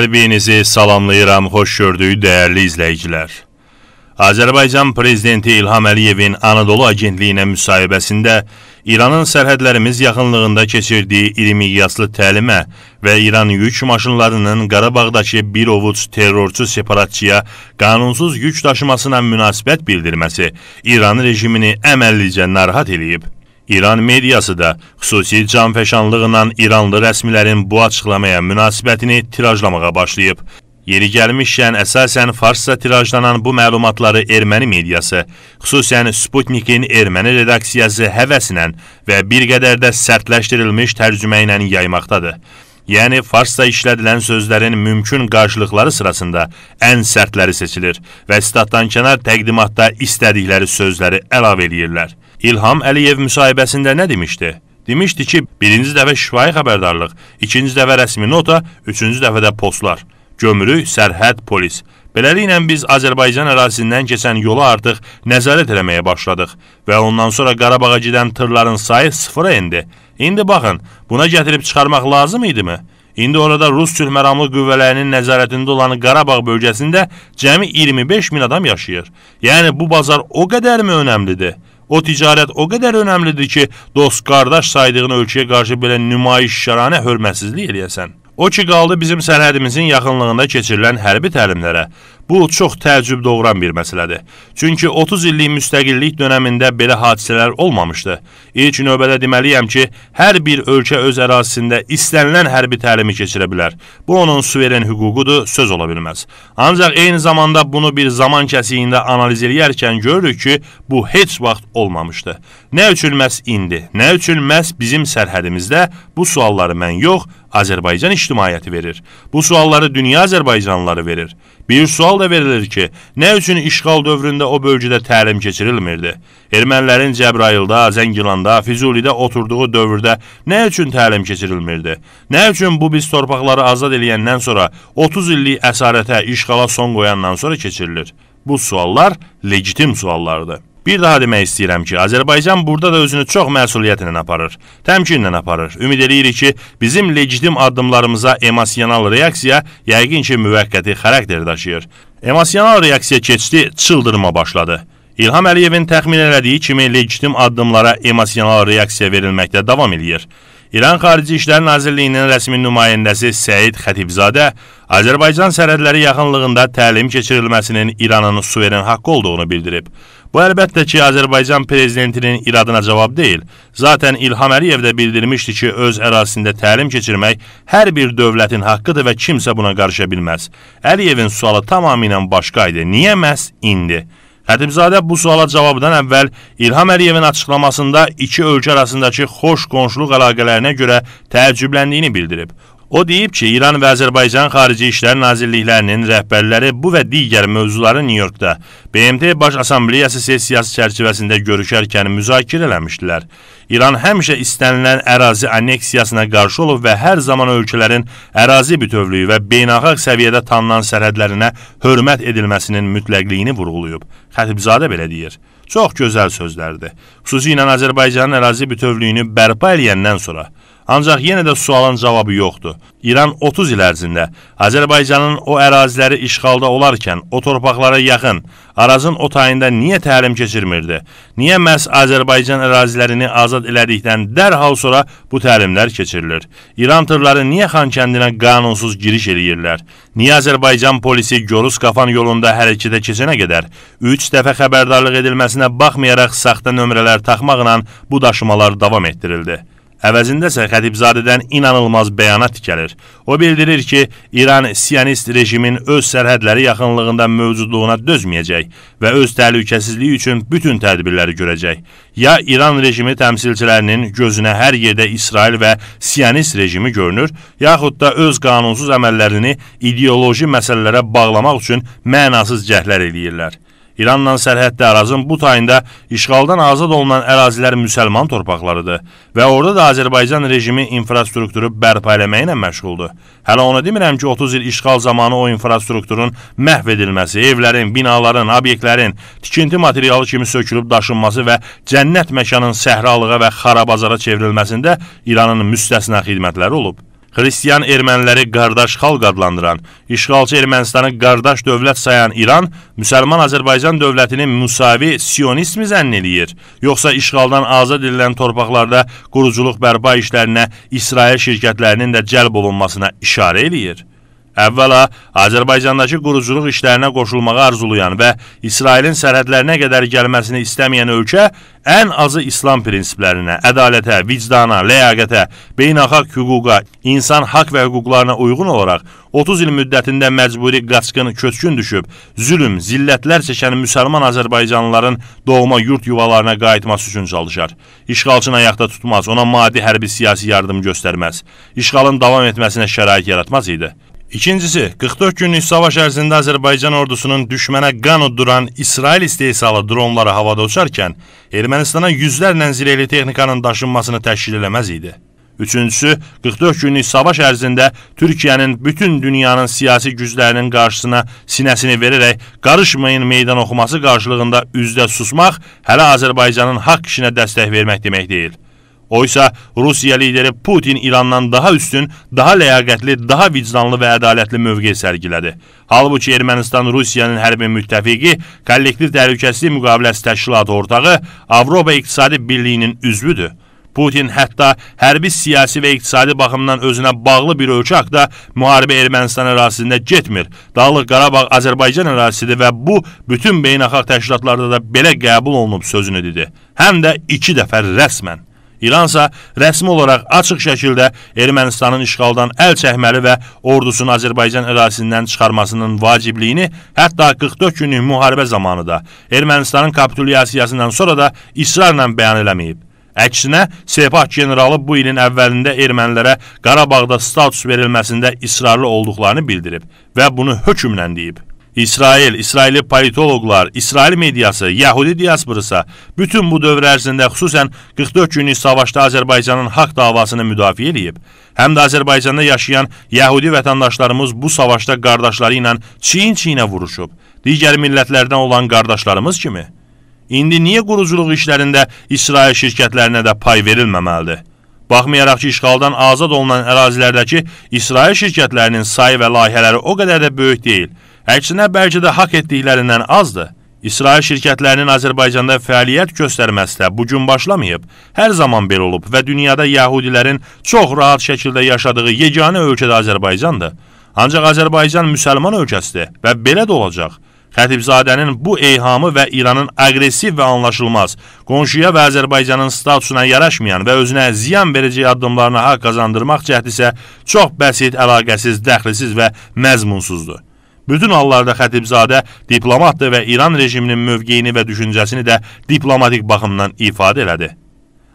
Hər birinizi salamlayıram, xoş gördük dəyərli izləyicilər. Azərbaycan prezidenti İlham Əliyevin Anadolu Agentliyinə müsahibəsində İranın sərhədlərimiz yaxınlığında keçirdiyi irimiqyaslı təlimə və İran yük maşınlarının Qarabağdakı bir ovuc terrorçu separatçıya qanunsuz yük daşımasına münasibət bildirməsi İran rejimini əməllicə narahat eləyib. İran mediası da xüsusi canfəşanlıqla İranlı rəsmilərin bu açıqlamaya münasibətini tirajlamağa başlayıb. Yeri gəlmişkən əsasən farsca tirajlanan bu məlumatları erməni mediası, xüsusən Sputnikin erməni redaksiyası həvəsinə və bir qədər də sərtləşdirilmiş tərcümə ilə yaymaqdadır. Yəni farsda işlədilən sözlərin mümkün qarşılıqları sırasında ən sərtləri seçilir və statdan kənar təqdimatda istədikləri sözləri əlavə eləyirlər. İlham Əliyev müsahibəsində nə demişdi? Demişdi ki, birinci dəfə şifahi xəbərdarlıq, ikinci dəfə rəsmi nota, üçüncü dəfə də postlar, gömrük, sərhəd, polis. Beləliklə biz Azərbaycan ərazisindən keçən yolu artıq nəzarət eləməyə başladıq və ondan sonra Qarabağa gedən tırların sayı sıfıra indi. İndi baxın, buna gətirib çıxarmaq lazım idimi? İndi orada Rus sülhməramlı qüvvələrinin nəzarətində olan Qarabağ bölgəsində cəmi 25 min adam yaşayır. Yəni bu bazar o qədərmi önəmlidir? O ticarət o qədər önəmlidir ki, dost qardaş saydığın ölkəyə qarşı belə nümayişkaranə hörmətsizlik eləyəsən. O ki qaldı bizim sərhədimizin yaxınlığında keçirilən hərbi təlimlərə. Bu çox təəccüb doğuran bir məsələdir. Çünki 30 illik müstəqillik dövründə belə hadisələr olmamışdı. İlk növbədə deməliyəm ki, hər bir ölkə öz ərazisində istənilən hərbi təlimi keçirə bilər. Bu onun suveren hüququdur, söz ola bilməz. Ancaq eyni zamanda bunu bir zaman kəsiyində analiz eləyərkən görürük ki, bu heç vaxt olmamışdı. Nə üçün məhz indi, nə üçün məhz bizim sərhədimizdə bu sualları mən yox, Azərbaycan ictimaiyyəti verir. Bu sualları dünya Azərbaycanlıları verir. Bir sual da verilir ki, nə üçün işğal dövründə o bölgədə təlim keçirilmirdi? Ermənilərin Cəbrayılda, Zəngilanda, Füzulidə oturduğu dövrdə nə üçün təlim keçirilmirdi? Nə üçün bu biz torpaqları azad eləyəndən sonra 30 illik əsarətə, işğala son qoyandan sonra keçirilir? Bu suallar legitim suallardır. Bir daha demək istəyirəm ki, Azərbaycan burada da özünü çox məsuliyyətlə aparır, təmkinlə aparır. Ümid eləyirik ki, bizim legitim addımlarımıza emosional reaksiya yəqin ki, müvəqqəti xarakter daşıyır. Emosional reaksiya keçdi, çıldırma başladı. İlham Əliyevin təxmin elədiyi kimi legitim addımlara emosional reaksiya verilməkdə davam edir. İran Xarici İşlər Nazirliyinin rəsmi nümayəndəsi Səid Xətibzadə Azərbaycan sərhədləri yaxınlığında təlim keçirilməsinin İranın suveren haqqı olduğunu bildirib. Bu əlbəttə ki, Azərbaycan prezidentinin iradına cavab deyil. Zaten İlham Əliyev də bildirmişdi ki, öz ərazisində təlim keçirmək hər bir dövlətin haqqıdır və kimsə buna qarışa bilməz. Əliyevin sualı tamamilə başqa idi. Niyə məhz indi? Xətibzadə bu suala cavabdan əvvəl İlham Əliyevin açıqlamasında iki ölkə arasındakı xoş qonşuluq əlaqələrinə görə təəccübləndiyini bildirib. O deyib ki, İran və Azərbaycan Xarici İşlər Nazirliklərinin rəhbərləri bu və digər mövzuları Nyu-Yorkda BMT Baş Assambleyası sessiyası çərçivəsində görüşərkən müzakirə eləmişdilər. İran həmişə istənilən ərazi anneksiyasına qarşı olub və hər zaman ölkələrin ərazi bütövlüyü və beynəlxalq səviyyədə tanınan sərhədlərinə hörmət edilməsinin mütləqliyini vurğulayıb. Xətibzadə belə deyir. Çox gözəl sözlərdir. Xüsusilə Azərbaycanın ərazi bütövlüyünü bərpa eləyəndən sonra Ancaq yenə də sualın cavabı yoxdur. İran 30 il ərzində Azərbaycanın o əraziləri işğalda olarkən o torpaqlara yaxın Arazın o tayında niyə təlim keçirmirdi? Niyə məhz Azərbaycan ərazilərini azad elədikdən dərhal sonra bu təlimlər keçirilir? İran tırları niyə Xankəndinə qanunsuz giriş eləyirlər? Niyə Azərbaycan polisi Gorus Qafan yolunda hərəkətə keçənə qədər 3 dəfə xəbərdarlıq edilməsinə baxmayaraq saxta nömrələr taxmaqla bu daşımalar davam etdirildi? Əvəzində isə Xətibzadədən inanılmaz bəyanat gəlir. O bildirir ki, İran siyonist rejimin öz sərhədləri yaxınlığında mövcudluğuna dözməyəcək və öz təhlükəsizliyi üçün bütün tədbirləri görəcək. Ya İran rejimi təmsilçilərinin gözünə hər yerdə İsrail və siyonist rejimi görünür, yaxud da öz qanunsuz əməllərini ideoloji məsələlərə bağlamaq üçün mənasız cəhdlər eləyirlər. İranla sərhəddə Arazın bu tayında işğaldan azad olunan ərazilər müsəlman torpaqlarıdır və orada da Azərbaycan rejimi infrastrukturu bərpa eləməyi ilə məşğuldur. Hələ onu demirəm ki, 30 il işğal zamanı o infrastrukturun məhv edilməsi, evlərin, binaların, obyektlərin tikinti materialı kimi sökülüb daşınması və cənnət məkanın səhralığa və xarabazara çevrilməsində İranın müstəsna xidmətləri olub xristiyan erməniləri qardaş xalq adlandıran, işğalçı Ermənistanı qardaş dövlət sayan İran, müsəlman Azərbaycan dövlətini müsavi sionizmi zənn eləyir, yoxsa işğaldan azad edilən torpaqlarda quruculuq bərpa işlərinə İsrail şirkətlərinin də cəlb olunmasına işarə eləyir? Əvvəla Azərbaycandakı quruculuq işlərinə qoşulmağa arzulayan və İsrailin sərhədlərinə qədər gəlməsini istəməyən ölkə ən azı İslam prinsiplərinə, ədalətə, vicdana, ləyaqətə, beynəlxalq hüquqa, insan haqq və hüquqlarına uyğun olaraq 30 il müddətində məcburi qaçqın, köçkün düşüb, zülm, zillətlər çəkən müsəlman Azərbaycanlıların doğma yurt yuvalarına qayıtması üçün çalışar. İşğalçını ayaqda tutmaz, ona maddi hərbi siyasi yardım göstərməz. İşğalın davam etməsinə şərait yaratmaz idi. İkincisi, 44 günlük savaş ərzində Azərbaycan ordusunun düşmənə qan udduran İsrail istehsalı dronları havada uçarkən, Ermənistana yüzlərlə zirehli texnikanın daşınmasını təşkil eləməz idi. Üçüncüsü, 44 günlük savaş ərzində Türkiyənin bütün dünyanın siyasi güclərinin qarşısına sinəsini verərək qarışmayın meydan oxuması qarşılığında üzdə susmaq hələ Azərbaycanın haqq işinə dəstək vermək demək deyil. Oysa Rusiya lideri Putin İrandan daha üstün, daha ləyaqətli, daha vicdanlı və ədalətli mövqe sərgilədi. Halbuki Ermənistan Rusiyanın hərbi müttəfiqi, kollektiv təhlükəsizlik müqaviləsi təşkilatı ortağı, Avropa İqtisadi Birliyinin üzvüdür. Putin hətta hərbi, siyasi və iqtisadi baxımdan özünə bağlı bir ölkə haqda müharibə Ermənistan ərazisində getmir. Dağlıq Qarabağ Azərbaycan ərazisidir və bu bütün beynəlxalq təşkilatlarda da belə qəbul olunub sözünü dedi. Həm də iki dəfə rəsmən. İransa rəsmi olaraq açıq şəkildə Ermənistanın işğaldan əl çəkməli və ordusunu Azərbaycan ərazisindən çıxarmasının vacibliyini hətta 44 günlük müharibə zamanı da Ermənistanın kapitulyasiyasından sonra da israrla bəyan eləməyib. Əksinə, Sepah generalı bu ilin əvvəlində ermənilərə Qarabağda status verilməsində israrlı olduqlarını bildirib və bunu hökmlə deyib. İsrail, İsrailli politoloqlar, İsrail mediası, Yəhudi diasporası bütün bu dövr ərzində xüsusən 44 günlük savaşda Azərbaycanın haqq davasını müdafiə eləyib. Həm də Azərbaycanda yaşayan Yəhudi vətəndaşlarımız bu savaşda qardaşları ilə çiyin-çiyinə vuruşub, digər millətlərdən olan qardaşlarımız kimi. İndi niyə quruculuq işlərində İsrail şirkətlərinə də pay verilməməlidir? Baxmayaraq ki, işğaldan azad olunan ərazilərdəki İsrail şirkətlərinin sayı və layihələri o qədər də böyük deyil – əksinə bəlkə də haqq etdiklərindən azdır. İsrail şirkətlərinin Azərbaycanda fəaliyyət göstərməsi də bugün başlamayıb, hər zaman belə olub və dünyada yəhudilərin çox rahat şəkildə yaşadığı yeganə ölkədə Azərbaycandır. Ancaq Azərbaycan müsəlman ölkəsidir və belə də olacaq. Xətibzadənin bu eyhamı və İranın aqressiv və anlaşılmaz, qonşuya və Azərbaycanın statusuna yaraşmayan və özünə ziyan verəcək addımlarına haqq qazandırmaq cəhdisə çox bəsit, əlaqəsiz, dəxlisiz və məzmunsuzdur. Bütün hallarda Xətibzadə diplomatdır və İran rejiminin mövqeyini və düşüncəsini də diplomatik baxımdan ifadə elədi.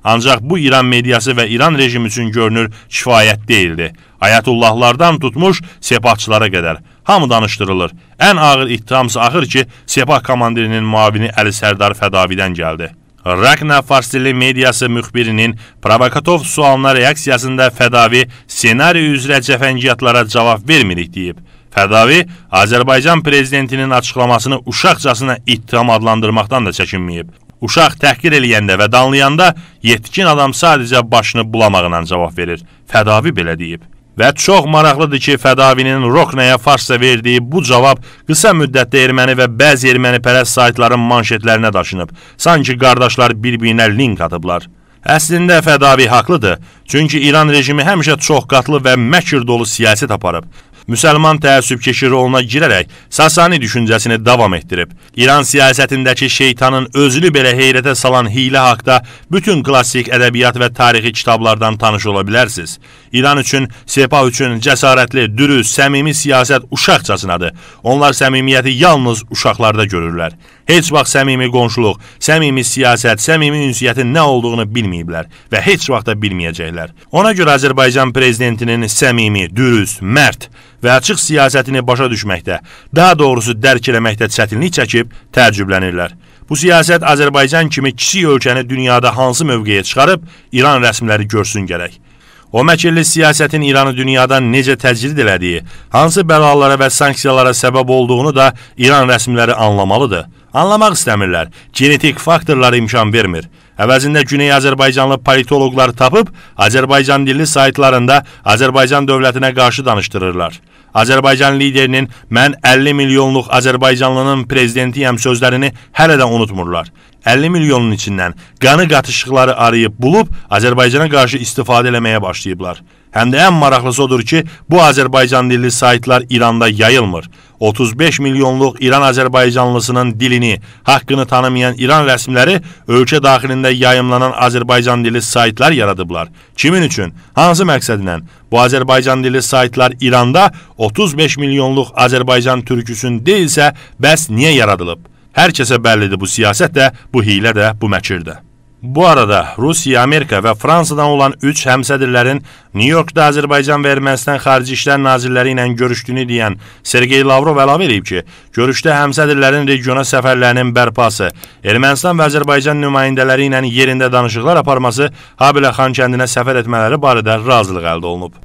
Ancaq bu İran mediası və İran rejimi üçün görünür kifayət deyildi. Ayətullahlardan tutmuş sepahçılara qədər hamı danışdırılır. Ən ağır ittihamsa axır ki, sepah komandirinin muavini Əli Sərdar Fədavidən gəldi. Ragna Farsili mediası müxbirinin provokatov sualına reaksiyasında Fədavi senari üzrə cəfəngiyyatlara cavab vermirik deyib. Fədavi Azərbaycan prezidentinin açıqlamasını uşaqcasına ittiham adlandırmaqdan da çəkinməyib. Uşaq təhqir eləyəndə və danlayanda yetkin adam sadəcə başını bulamaqla cavab verir. Fədavi belə deyib. Və çox maraqlıdır ki, Fədavinin Roknaya farsda verdiyi bu cavab qısa müddətdə erməni və bəzi erməni pərəz saytların manşetlərinə daşınıb. Sanki qardaşlar bir-birinə link atıblar. Əslində Fədavi haqlıdır, çünki İran rejimi həmişə çox qatlı və məkr dolu siyasət aparıb müsəlman təəssübkeşi roluna girərək Sasani düşüncəsini davam etdirib. İran siyasətindəki şeytanın özünü belə heyrətə salan hiylə haqda bütün klassik ədəbiyyat və tarixi kitablardan tanış ola bilərsiniz. İran üçün, Sepah üçün cəsarətli, dürüst, səmimi siyasət uşaqcasınadır. Onlar səmimiyyəti yalnız uşaqlarda görürlər. Heç vaxt səmimi qonşuluq, səmimi siyasət, səmimi ünsiyyətin nə olduğunu bilməyiblər və heç vaxt da bilməyəcəklər. Ona görə Azərbaycan prezidentinin səmimi, dürüst, mərd və açıq siyasətini başa düşməkdə, daha doğrusu dərk eləməkdə çətinlik çəkib təəccüblənirlər. Bu siyasət Azərbaycan kimi kiçik ölkəni dünyada hansı mövqeyə çıxarıb İran rəsmiləri görsün gərək. O məkirli siyasətin İranı dünyadan necə təcrid elədiyi, hansı bəlalara və sanksiyalara səbəb olduğunu da İran rəsmiləri anlamalıdır. Anlamaq istəmirlər. Genetik faktorlar imkan vermir. Əvəzində Güney Azərbaycanlı politoloqlar tapıb Azərbaycan dilli saytlarında Azərbaycan dövlətinə qarşı danışdırırlar. Azərbaycan liderinin mən 50 milyonluq Azərbaycanlının prezidentiyəm sözlərini hələ də unutmurlar. 50 milyonun içindən qanı qatışıqları arayıb bulub Azərbaycana qarşı istifadə eləməyə başlayıblar. Həm də ən maraqlısı odur ki, bu Azərbaycan dilli saytlar İranda yayılmır. 35 milyonluq İran Azərbaycanlısının dilini, haqqını tanımayan İran rəsmiləri ölkə daxilində yayımlanan Azərbaycan dilli saytlar yaradıblar. Kimin üçün? Hansı məqsədlə? Bu Azərbaycan dilli saytlar İranda 35 milyonluq Azərbaycan türküsün deyilsə, bəs niyə yaradılıb? Hər kəsə bəllidir bu siyasət də, bu hiylə də, bu məkir də. Bu arada Rusiya, Amerika və Fransadan olan 3 həmsədirlərin Nyu-Yorkda Azərbaycan və Ermənistan xarici işlər nazirləri ilə görüşdüyünü deyən Sergey Lavrov əlavə edib ki, görüşdə həmsədirlərin regiona səfərlərinin bərpası, Ermənistan və Azərbaycan nümayəndələri ilə yerində danışıqlar aparması, habelə Xankəndinə səfər etmələri barədə razılıq əldə olunub.